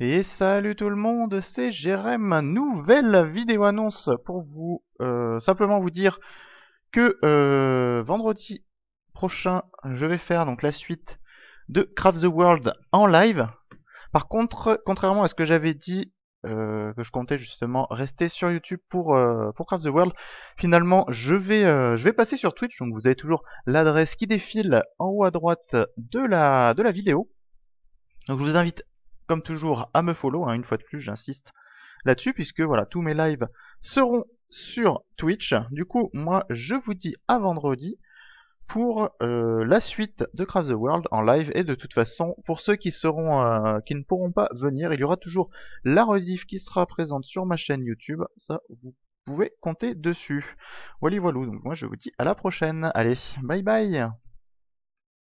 Et salut tout le monde, c'est Jérém, nouvelle vidéo annonce pour vous, euh, simplement vous dire que euh, vendredi prochain, je vais faire donc la suite de Craft the World en live. Par contre, contrairement à ce que j'avais dit, euh, que je comptais justement rester sur YouTube pour, pour Craft the World, finalement je vais, je vais passer sur Twitch, donc vous avez toujours l'adresse qui défile en haut à droite de la, de la vidéo. Donc je vous invite comme toujours, à me follow. Hein, une fois de plus, j'insiste là-dessus, puisque voilà, tous mes lives seront sur Twitch. Du coup, moi, je vous dis à vendredi pour euh, la suite de Craft the World en live. Et de toute façon, pour ceux qui seront, euh, qui ne pourront pas venir, il y aura toujours la rediff qui sera présente sur ma chaîne YouTube. Ça, vous pouvez compter dessus. Voilà, voilà. Donc moi, je vous dis à la prochaine. Allez, bye bye.